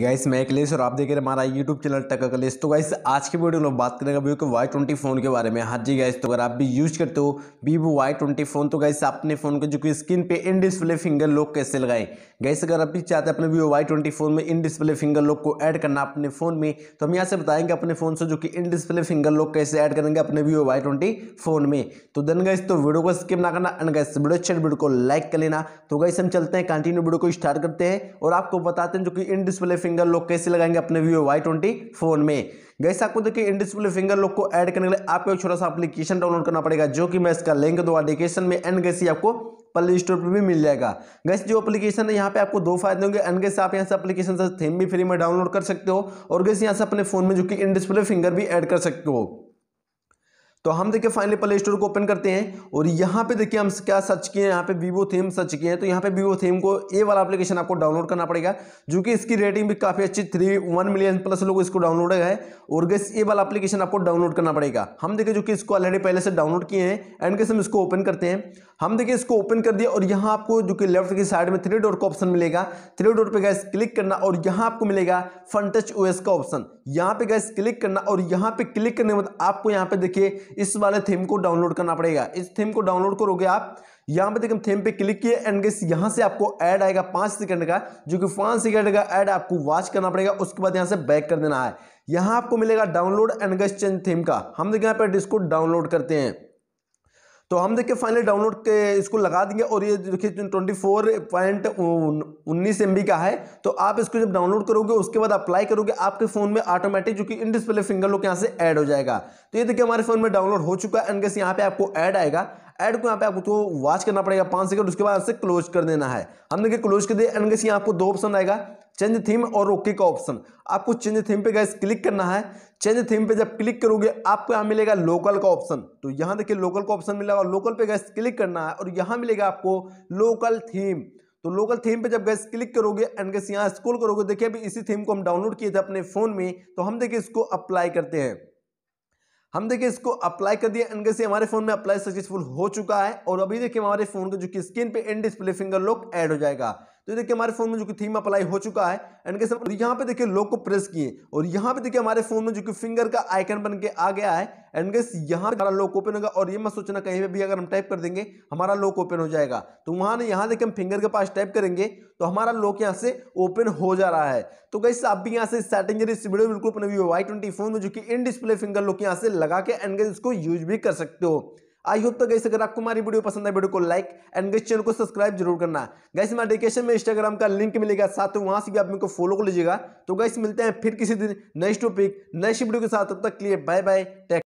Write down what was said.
guys मैं अखिलेश और आप देख रहे हमारा यूट्यूब चैनल टक अखिलेश तो गाइस आज के वीडियो में बात करेंगे अभी के वाई ट्वेंटी फोन के बारे में हाँ जी गाइस तो अगर आप भी यूज़ करते हो वीवो वाई ट्वेंटी फोन तो गाइस अपने फ़ोन को जो कि स्क्रीन पे इन डिस्प्ले फिंगर लॉक कैसे लगाएं गाइस अगर आप भी चाहते हैं अपने वीवो वाई ट्वेंटी फोन में इन डिस्प्ले फिंगर लॉक को ऐड करना अपने फ़ोन में तो हम यहाँ से बताएंगे अपने फ़ोन से जो कि इन डिस्प्ले फिंगर लॉक कैसे ऐड करेंगे अपने वीवो वाई ट्वेंटी फोन में तो देन गाइस तो वीडियो को स्किप ना करना एंड गाइस वीडियो अच्छे वीडियो को लाइक कर लेना तो गाइस हम चलते हैं कंटिन्यू वीडियो को स्टार्ट करते हैं और आपको बताते हैं जो कि इन डिस्प्ले फिंगर लॉक कैसे लगाएंगे अपने वीवो वाई ट्वेंटी फोन में गैस आपको देखिए इन डिस्प्ले फिंगर लॉक को ऐड करने के लिए आपको एक छोटा सा एप्लीकेशन डाउनलोड करना पड़ेगा जो कि मैं इसका लिंक दूंगा डिस्क्रिप्शन में एंड गैसी आपको प्ले स्टोर पर भी मिल जाएगा गैस जो एप्लीकेशन है यहाँ पे आपको दो फायदे होंगे एंड गैस आप यहाँ से एप्लीकेशन से थीम भी फ्री में डाउनलोड कर सकते हो और गैस यहाँ से अपने फोन में जो कि इन डिस्प्ले फिंगर भी एड कर सकते हो तो हम देखिए फाइनली प्ले स्टोर को ओपन करते हैं और यहाँ पे देखिए हम क्या सर्च किए हैं यहाँ पे वीवो थीम सर्च किए हैं तो यहाँ पे वीवो थीम को ए वाला एप्लीकेशन आपको डाउनलोड करना पड़ेगा जो कि इसकी रेटिंग भी काफ़ी अच्छी थ्री वन मिलियन प्लस लोग इसको डाउनलोड है और गैस ए वाला एप्लीकेशन आपको डाउनलोड करना पड़ेगा हम देखिए जो कि इसको ऑलरेडी पहले से डाउनलोड किए हैं एंड कैसे हम इसको ओपन करते हैं हम देखिए इसको ओपन कर दिया और यहाँ आपको जो कि लेफ्ट की साइड में थ्री डोर का ऑप्शन मिलेगा थ्री डोर पर गैस क्लिक करना और यहाँ आपको मिलेगा फ्रंट टच ओ का ऑप्शन यहाँ पे गैस क्लिक करना और यहाँ पे क्लिक करने के बाद आपको यहाँ पे देखिए इस वाले थीम को डाउनलोड करना पड़ेगा इस थीम को डाउनलोड करोगे आप यहाँ पे देखिए थीम पे क्लिक किए एंड गेस यहाँ से आपको ऐड आएगा पाँच सेकंड का जो कि पाँच सेकंड का ऐड आपको वॉच करना पड़ेगा उसके बाद यहाँ से बैक कर देना है यहाँ आपको मिलेगा download and guys change theme का हम देखिए यहाँ पर डिस्को डाउनलोड करते हैं तो हम देखिए फाइनली डाउनलोड के इसको लगा देंगे और ये देखिए ट्वेंटी फोर पॉइंट उन्नीस एम का है तो आप इसको जब डाउनलोड करोगे उसके बाद अप्लाई करोगे आपके फ़ोन में ऑटोमेटिक जो कि इन डिस्प्ले फिंगर लुक यहाँ से ऐड हो जाएगा तो ये देखिए हमारे फ़ोन में डाउनलोड हो चुका है कैसे यहाँ पे आपको ऐड आएगा ऐड को यहाँ पे आपको तो वॉच करना पड़ेगा पाँच सेकंड उसके बाद से क्लोज कर देना है हम देखिए क्लोज कर एंड कैसे यहाँ आपको दो ऑप्शन आएगा चेंज थीम और ओके का ऑप्शन आपको चेंज थीम पे गैस क्लिक करना है चेंज थीम पे जब क्लिक करोगे आपको यहाँ मिलेगा लोकल का ऑप्शन तो यहाँ देखिए लोकल का ऑप्शन मिलेगा लोकल पे गैस क्लिक करना है और यहाँ मिलेगा आपको लोकल थीम तो लोकल थीम पे जब गैस क्लिक करोगे एंड गैस यहाँ स्कूल करोगे देखिए अभी इसी थीम को हम डाउनलोड किए थे अपने फ़ोन में तो हम देखिए इसको अप्लाई करते हैं हम देखिए इसको अप्लाई कर दिया एंड हमारे फ़ोन में अप्लाई सक्सेसफुल हो चुका है और अभी देखिए हमारे फ़ोन का जो कि स्क्रीन पे in display finger lock add हो जाएगा तो देखिए हमारे फोन में जो कि थीम अप्लाई हो चुका है एंड कैसे यहाँ पे देखिए लोग को प्रेस किए और यहाँ पे देखिए हमारे फोन में जो कि फिंगर का आइकन बन के आ गया है एंड गेस यहाँ हमारा लोक ओपन होगा और ये मत सोचना कहीं पे भी अगर हम टाइप कर देंगे हमारा लोक ओपन हो जाएगा तो वहाँ ने यहाँ देखिए हम फिंगर के पास टाइप करेंगे तो हमारा लोक यहाँ से ओपन हो जा रहा है तो गैस आप भी यहाँ से सेटिंग इस वीडियो बिल्कुल अपने वाई ट्वेंटी फोन में जो कि इन डिस्प्ले फिंगर लोक यहाँ से लगा के एंड गेस इसको यूज भी कर सकते हो आई होप तो गैस अगर आपको हमारी वीडियो पसंद है वीडियो को लाइक एंड गैस चैनल को सब्सक्राइब जरूर करना गैस हमारे डिस्क्रिप्शन में इंस्टाग्राम का लिंक मिलेगा साथ में वहां से भी आप मेरे को फॉलो कर लीजिएगा तो गैस मिलते हैं फिर किसी दिन नेक्स्ट टॉपिक नेक्स्ट वीडियो के साथ तब तक के लिए बाय बाय टेक